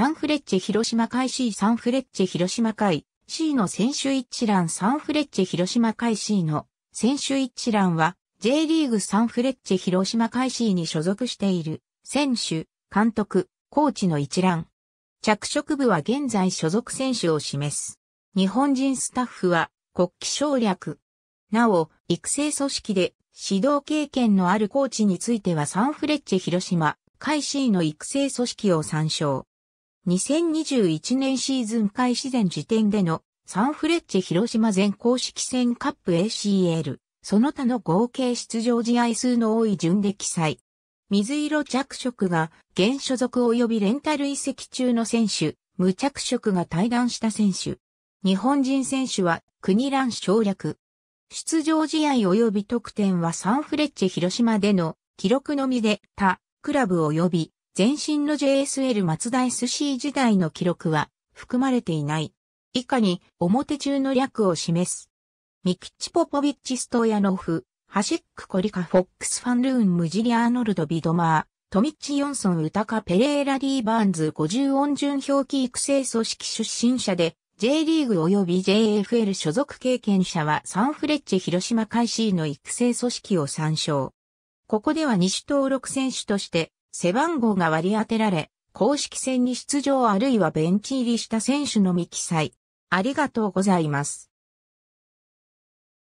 サンフレッチェ広島会 C サンフレッチェ広島会 C の選手一覧サンフレッチェ広島会 C の選手一覧は J リーグサンフレッチェ広島会 C に所属している選手、監督、コーチの一覧。着色部は現在所属選手を示す。日本人スタッフは国旗省略。なお、育成組織で指導経験のあるコーチについてはサンフレッチェ広島、会 C の育成組織を参照。2021年シーズン開始前時点でのサンフレッチェ広島全公式戦カップ ACL、その他の合計出場試合数の多い順で記載。水色着色が現所属及びレンタル移籍中の選手、無着色が退団した選手。日本人選手は国乱省略。出場試合及び得点はサンフレッチェ広島での記録のみで他クラブ及び前身の JSL 松田 SC 時代の記録は含まれていない。以下に表中の略を示す。ミキッチ・ポポビッチ・ストヤノフ、ハシック・コリカ・フォックス・ファンルーン・ムジリ・アーノルド・ビドマー、トミッチ・ヨンソン・ウタカ・ペレーラ・リーバーンズ50音順表記育成組織出身者で、J リーグ及び JFL 所属経験者はサンフレッチェ広島開始の育成組織を参照。ここでは2種登録選手として背番号が割り当てられ、公式戦に出場あるいはベンチ入りした選手のみ記載。ありがとうございます。